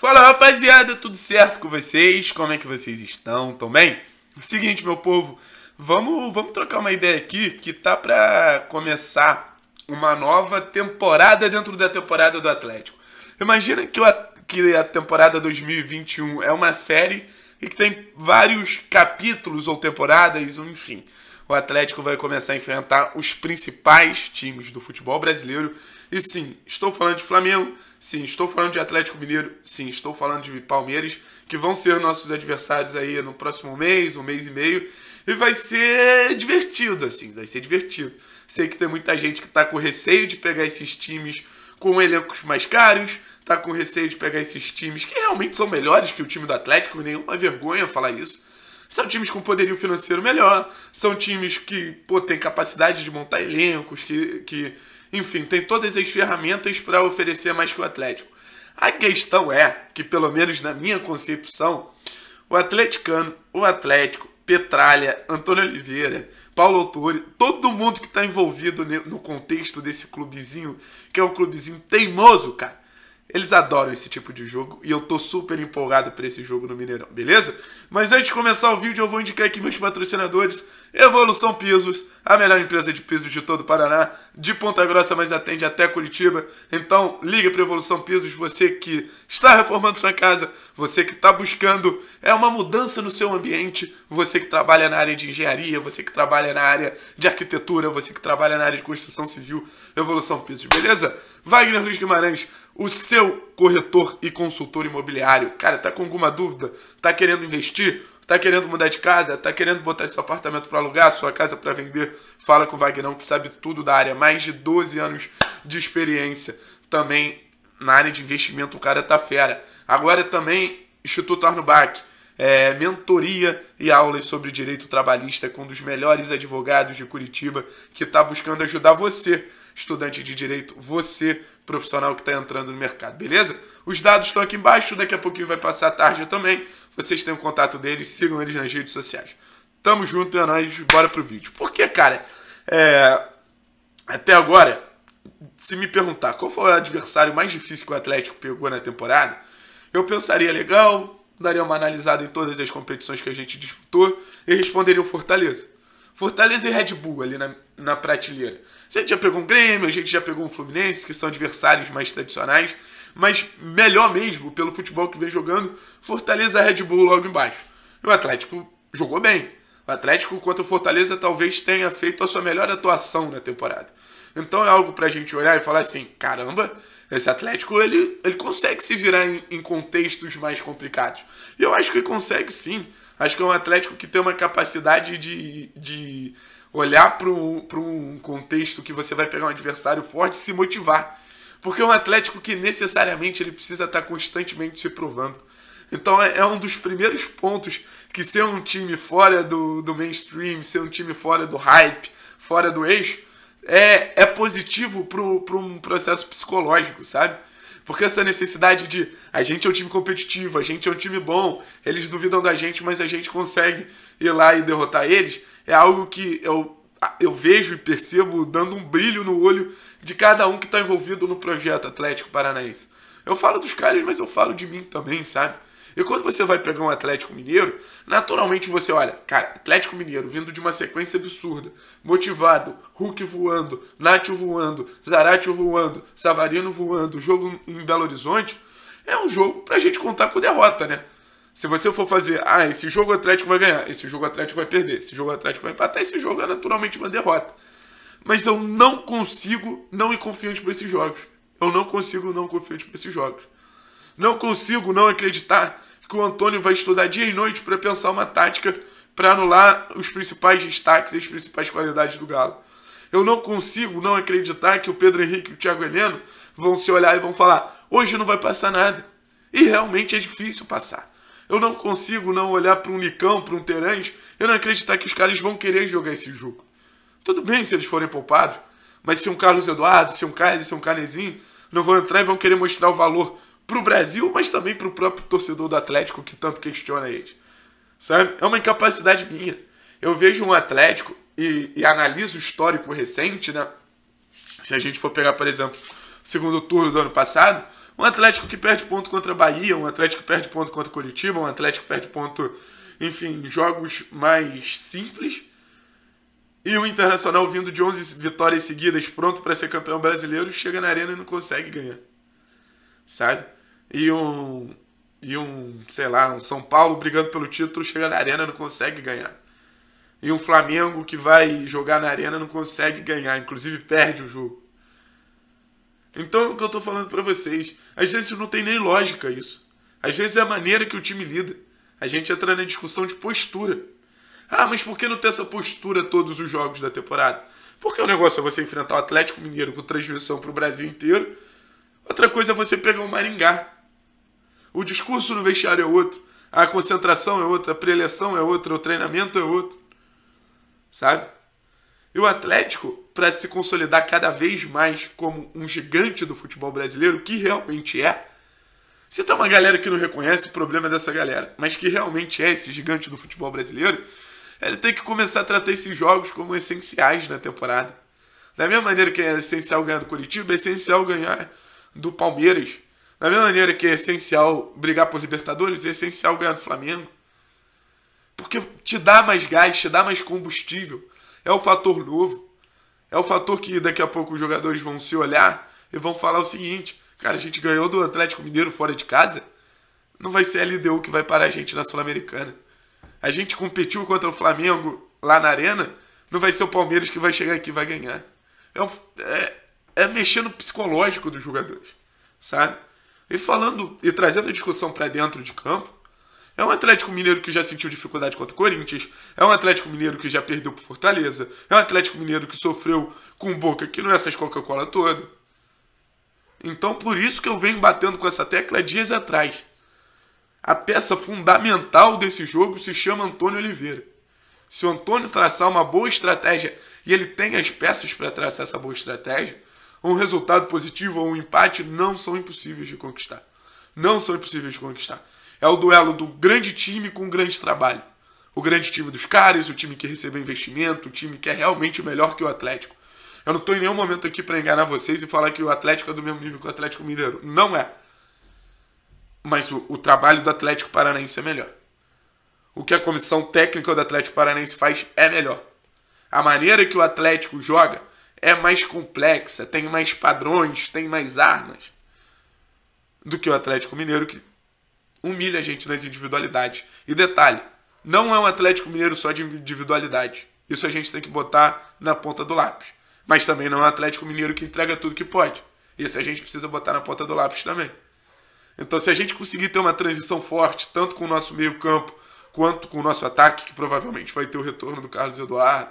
Fala rapaziada, tudo certo com vocês? Como é que vocês estão? Tão bem? É seguinte, meu povo, vamos, vamos trocar uma ideia aqui que tá pra começar uma nova temporada dentro da temporada do Atlético. Imagina que, o, que a temporada 2021 é uma série e que tem vários capítulos ou temporadas, enfim. O Atlético vai começar a enfrentar os principais times do futebol brasileiro. E sim, estou falando de Flamengo, Sim, estou falando de Atlético Mineiro. Sim, estou falando de Palmeiras, que vão ser nossos adversários aí no próximo mês, um mês e meio. E vai ser divertido, assim, vai ser divertido. Sei que tem muita gente que tá com receio de pegar esses times com elencos mais caros, tá com receio de pegar esses times que realmente são melhores que o time do Atlético, nenhuma vergonha falar isso. São times com poderio financeiro melhor, são times que, pô, têm capacidade de montar elencos, que, que enfim, tem todas as ferramentas para oferecer mais que o Atlético. A questão é que, pelo menos na minha concepção, o atleticano, o Atlético, Petralha, Antônio Oliveira, Paulo Autori, todo mundo que está envolvido no contexto desse clubezinho, que é um clubezinho teimoso, cara eles adoram esse tipo de jogo e eu tô super empolgado para esse jogo no Mineirão, beleza? Mas antes de começar o vídeo, eu vou indicar aqui meus patrocinadores: Evolução Pisos, a melhor empresa de pisos de todo o Paraná, de Ponta Grossa, mas atende até Curitiba. Então, liga para Evolução Pisos, você que está reformando sua casa, você que está buscando é uma mudança no seu ambiente, você que trabalha na área de engenharia, você que trabalha na área de arquitetura, você que trabalha na área de construção civil, Evolução Pisos, beleza? Wagner Luiz Guimarães, o seu corretor e consultor imobiliário. Cara, tá com alguma dúvida? Tá querendo investir? Tá querendo mudar de casa? Tá querendo botar seu apartamento para alugar, sua casa para vender? Fala com o Vagnão que sabe tudo da área, mais de 12 anos de experiência também na área de investimento, o cara tá fera. Agora também Instituto Arnubac, é, mentoria e aulas sobre direito trabalhista com um dos melhores advogados de Curitiba que está buscando ajudar você estudante de direito, você, profissional que está entrando no mercado, beleza? Os dados estão aqui embaixo, daqui a pouquinho vai passar a tarde também. Vocês têm o contato deles, sigam eles nas redes sociais. Tamo junto, é nóis, bora pro vídeo. Porque, cara, é... até agora, se me perguntar qual foi o adversário mais difícil que o Atlético pegou na temporada, eu pensaria legal, daria uma analisada em todas as competições que a gente disputou e responderia o Fortaleza. Fortaleza e Red Bull ali na, na prateleira. A gente já pegou um Grêmio, a gente já pegou um Fluminense, que são adversários mais tradicionais, mas melhor mesmo, pelo futebol que vem jogando, Fortaleza e Red Bull logo embaixo. E o Atlético jogou bem. O Atlético contra o Fortaleza talvez tenha feito a sua melhor atuação na temporada. Então é algo pra gente olhar e falar assim, caramba, esse Atlético ele, ele consegue se virar em, em contextos mais complicados. E eu acho que consegue sim. Acho que é um Atlético que tem uma capacidade de, de olhar para um contexto que você vai pegar um adversário forte e se motivar. Porque é um Atlético que necessariamente ele precisa estar tá constantemente se provando. Então é, é, um dos primeiros pontos que ser um time fora do, do mainstream, ser um time fora do hype, fora do eixo, é, é positivo para pro um processo psicológico, sabe? Porque essa necessidade de a gente é um time competitivo, a gente é um time bom, eles duvidam da gente, mas a gente consegue ir lá e derrotar eles, é algo que eu, eu vejo e percebo dando um brilho no olho de cada um que está envolvido no projeto Atlético Paranaense. Eu falo dos caras, mas eu falo de mim também, sabe? E quando você vai pegar um Atlético Mineiro, naturalmente você olha, cara, Atlético Mineiro vindo de uma sequência absurda, motivado, Hulk voando, Nath voando, Zaratio voando, Savarino voando, jogo em Belo Horizonte, é um jogo pra gente contar com derrota, né? Se você for fazer, ah, esse jogo o Atlético vai ganhar, esse jogo o Atlético vai perder, esse jogo o Atlético vai empatar, esse jogo é naturalmente uma derrota. Mas eu não consigo não ir confiante para esses jogos. Eu não consigo não confiante para esses jogos. Não consigo não acreditar que o Antônio vai estudar dia e noite para pensar uma tática para anular os principais destaques e as principais qualidades do Galo. Eu não consigo não acreditar que o Pedro Henrique e o Thiago Heleno vão se olhar e vão falar: hoje não vai passar nada. E realmente é difícil passar. Eu não consigo não olhar para um Licão, para um Terãs, eu não acreditar que os caras vão querer jogar esse jogo. Tudo bem se eles forem poupados, mas se um Carlos Eduardo, se um Carlos, se um Canezinho, não vão entrar e vão querer mostrar o valor para o Brasil, mas também para o próprio torcedor do Atlético que tanto questiona ele. Sabe? É uma incapacidade minha. Eu vejo um Atlético e, e analiso o histórico recente, né? Se a gente for pegar, por exemplo, o segundo turno do ano passado, um Atlético que perde ponto contra a Bahia, um Atlético que perde ponto contra Curitiba, um Atlético que perde ponto, enfim, jogos mais simples. E o Internacional vindo de 11 vitórias seguidas, pronto para ser campeão brasileiro, chega na arena e não consegue ganhar. Sabe? e um, e um, sei lá, um São Paulo brigando pelo título, chega na arena não consegue ganhar. E um Flamengo que vai jogar na arena não consegue ganhar, inclusive perde o jogo. Então é o que eu estou falando para vocês. Às vezes não tem nem lógica isso. Às vezes é a maneira que o time lida. A gente entra na discussão de postura. Ah, mas por que não ter essa postura todos os jogos da temporada? Porque o negócio é você enfrentar o Atlético Mineiro com transmissão para o Brasil inteiro. Outra coisa é você pegar o Maringá, o discurso no vestiário é outro. A concentração é outra. A preleção é outra. O treinamento é outro. Sabe? E o Atlético, para se consolidar cada vez mais como um gigante do futebol brasileiro, que realmente é, se tem uma galera que não reconhece, o problema é dessa galera, mas que realmente é esse gigante do futebol brasileiro, ele tem que começar a tratar esses jogos como essenciais na temporada. Da mesma maneira que é essencial ganhar do Curitiba, é essencial ganhar do Palmeiras, da mesma maneira que é essencial brigar por Libertadores, é essencial ganhar do Flamengo. Porque te dá mais gás, te dá mais combustível. É o fator novo. É o fator que daqui a pouco os jogadores vão se olhar e vão falar o seguinte: cara, a gente ganhou do Atlético Mineiro fora de casa. Não vai ser a LDU que vai parar a gente na Sul-Americana. A gente competiu contra o Flamengo lá na Arena. Não vai ser o Palmeiras que vai chegar aqui e vai ganhar. É, um, é, é mexer no psicológico dos jogadores, sabe? E falando e trazendo a discussão para dentro de campo, é um Atlético Mineiro que já sentiu dificuldade contra o Corinthians, é um Atlético Mineiro que já perdeu para Fortaleza, é um Atlético Mineiro que sofreu com Boca, que não é essas Coca-Cola toda. Então por isso que eu venho batendo com essa tecla dias atrás. A peça fundamental desse jogo se chama Antônio Oliveira. Se o Antônio traçar uma boa estratégia e ele tem as peças para traçar essa boa estratégia, um resultado positivo ou um empate não são impossíveis de conquistar. Não são impossíveis de conquistar. É o duelo do grande time com o grande trabalho. O grande time dos caras, o time que recebeu investimento, o time que é realmente melhor que o Atlético. Eu não estou em nenhum momento aqui para enganar vocês e falar que o Atlético é do mesmo nível que o Atlético Mineiro. Não é. Mas o, o trabalho do Atlético Paranaense é melhor. O que a comissão técnica do Atlético Paranaense faz é melhor. A maneira que o Atlético joga é mais complexa, tem mais padrões, tem mais armas do que o Atlético Mineiro que humilha a gente nas individualidades. E detalhe, não é um Atlético Mineiro só de individualidade. Isso a gente tem que botar na ponta do lápis. Mas também não é um Atlético Mineiro que entrega tudo que pode. Isso a gente precisa botar na ponta do lápis também. Então, se a gente conseguir ter uma transição forte, tanto com o nosso meio-campo quanto com o nosso ataque, que provavelmente vai ter o retorno do Carlos Eduardo.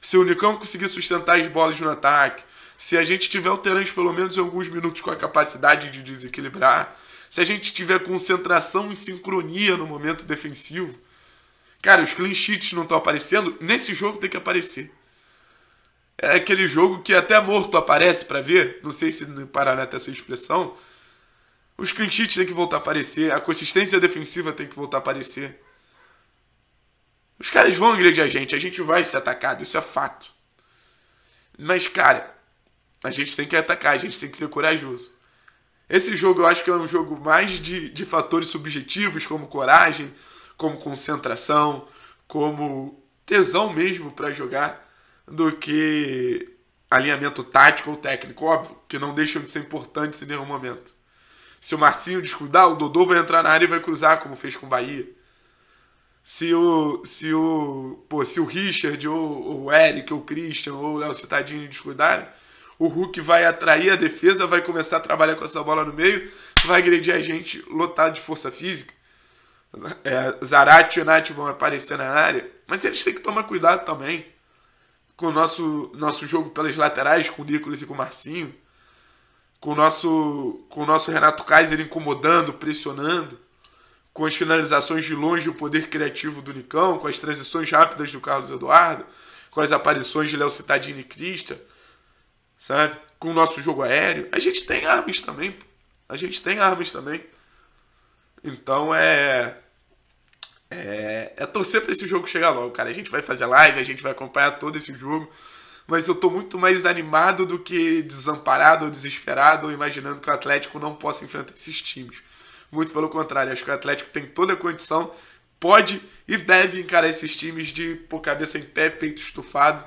Se o Nicão conseguir sustentar as bolas no ataque, se a gente tiver o pelo menos em alguns minutos com a capacidade de desequilibrar, se a gente tiver concentração e sincronia no momento defensivo, cara, os clean sheets não estão aparecendo, nesse jogo tem que aparecer. É aquele jogo que até morto aparece para ver, não sei se no Paraná tem essa expressão. Os clean sheets têm que voltar a aparecer, a consistência defensiva tem que voltar a aparecer. Os caras vão agredir a gente, a gente vai ser atacado, isso é fato. Mas, cara, a gente tem que atacar, a gente tem que ser corajoso. Esse jogo eu acho que é um jogo mais de, de fatores subjetivos, como coragem, como concentração, como tesão mesmo para jogar, do que alinhamento tático ou técnico. Óbvio que não deixam de ser importantes em nenhum momento. Se o Marcinho descuidar, o Dodô vai entrar na área e vai cruzar, como fez com o Bahia se o, se o, pô, se o Richard, ou o Eric, ou o Christian, ou o Léo Citadinho descuidarem, o Hulk vai atrair a defesa, vai começar a trabalhar com essa bola no meio, vai agredir a gente lotado de força física. É, Zarate e Nath vão aparecer na área, mas eles têm que tomar cuidado também com o nosso, nosso jogo pelas laterais, com o Nicolas e com o Marcinho, com o nosso, com o nosso Renato Kaiser incomodando, pressionando com as finalizações de longe o poder criativo do Nicão, com as transições rápidas do Carlos Eduardo, com as aparições de Léo Citadini e Crista, sabe? Com o nosso jogo aéreo. A gente tem armas também. A gente tem armas também. Então é. É, é torcer para esse jogo chegar logo, cara. A gente vai fazer live, a gente vai acompanhar todo esse jogo. Mas eu tô muito mais animado do que desamparado ou desesperado ou imaginando que o Atlético não possa enfrentar esses times. Muito pelo contrário, acho que o Atlético tem toda a condição, pode e deve encarar esses times de por cabeça em pé, peito estufado,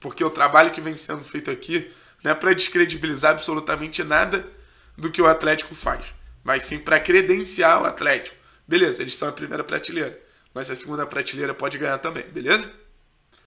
porque o trabalho que vem sendo feito aqui não é para descredibilizar absolutamente nada do que o Atlético faz, mas sim para credenciar o Atlético. Beleza, eles são a primeira prateleira, mas a segunda prateleira pode ganhar também, beleza?